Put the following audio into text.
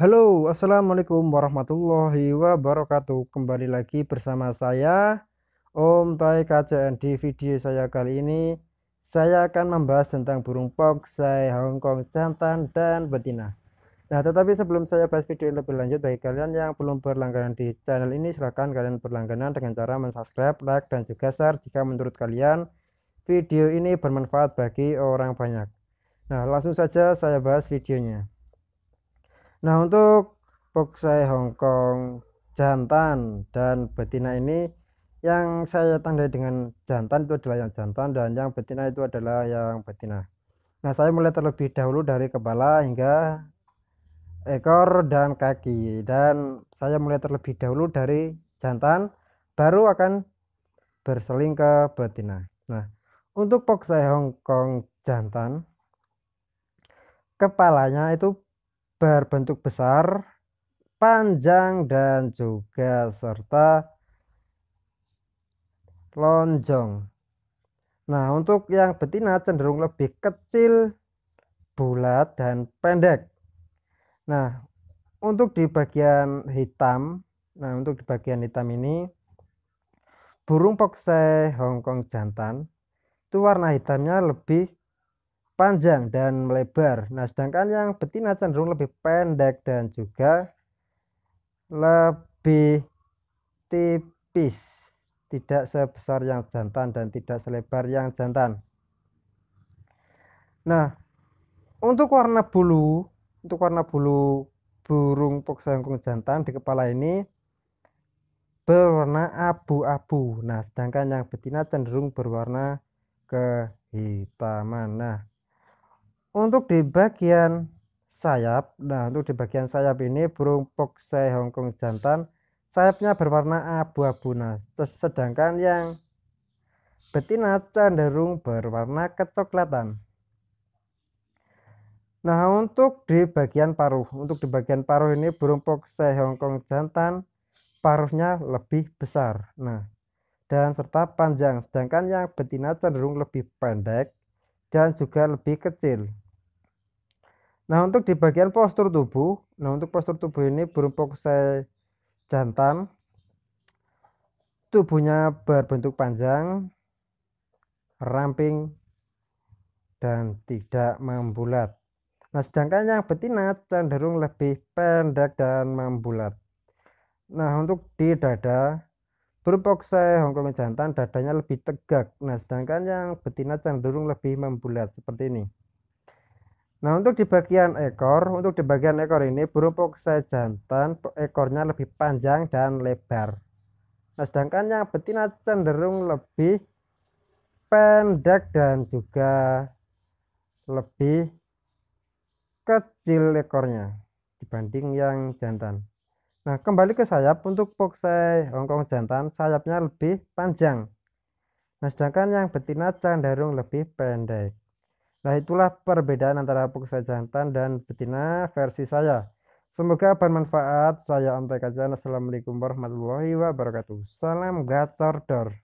Halo, assalamualaikum warahmatullahi wabarakatuh. Kembali lagi bersama saya, Om Tai KCN. Di video saya kali ini, saya akan membahas tentang burung Hong Hongkong jantan dan betina. Nah, tetapi sebelum saya bahas video lebih lanjut, bagi kalian yang belum berlangganan di channel ini, silahkan kalian berlangganan dengan cara mensubscribe, like, dan juga share jika menurut kalian video ini bermanfaat bagi orang banyak. Nah, langsung saja saya bahas videonya nah untuk boxai Hongkong jantan dan betina ini yang saya tandai dengan jantan itu adalah yang jantan dan yang betina itu adalah yang betina nah saya mulai terlebih dahulu dari kepala hingga ekor dan kaki dan saya mulai terlebih dahulu dari jantan baru akan berseling ke betina nah untuk boxai Hongkong jantan kepalanya itu berbentuk besar, panjang dan juga serta lonjong. Nah, untuk yang betina cenderung lebih kecil, bulat dan pendek. Nah, untuk di bagian hitam, nah untuk di bagian hitam ini burung poksei Hongkong jantan itu warna hitamnya lebih panjang dan melebar. Nah, sedangkan yang betina cenderung lebih pendek dan juga lebih tipis, tidak sebesar yang jantan dan tidak selebar yang jantan. Nah, untuk warna bulu, untuk warna bulu burung poksangkung jantan di kepala ini berwarna abu-abu. Nah, sedangkan yang betina cenderung berwarna kehitaman. Nah, untuk di bagian sayap nah untuk di bagian sayap ini burung poksai hongkong jantan sayapnya berwarna abu-abu nah sedangkan yang betina cenderung berwarna kecoklatan Nah, untuk di bagian paruh, untuk di bagian paruh ini burung poksai Hongkong jantan paruhnya lebih besar. Nah, dan serta panjang, sedangkan yang betina cenderung lebih pendek dan juga lebih kecil. Nah, untuk di bagian postur tubuh, nah untuk postur tubuh ini burung poksai jantan. Tubuhnya berbentuk panjang, ramping, dan tidak membulat. Nah, sedangkan yang betina cenderung lebih pendek dan membulat. Nah, untuk di dada burung poksai hongkong jantan dadanya lebih tegak. Nah, sedangkan yang betina cenderung lebih membulat seperti ini. Nah, untuk di bagian ekor, untuk di bagian ekor ini burung pokse jantan ekornya lebih panjang dan lebar. Nah, sedangkan yang betina cenderung lebih pendek dan juga lebih kecil ekornya dibanding yang jantan. Nah, kembali ke sayap untuk pokse Hongkong jantan sayapnya lebih panjang. Nah, sedangkan yang betina cenderung lebih pendek. Nah, itulah perbedaan antara puksa jantan dan betina versi saya. Semoga bermanfaat. Saya Om kajana Assalamualaikum warahmatullahi wabarakatuh. Salam gacor dor.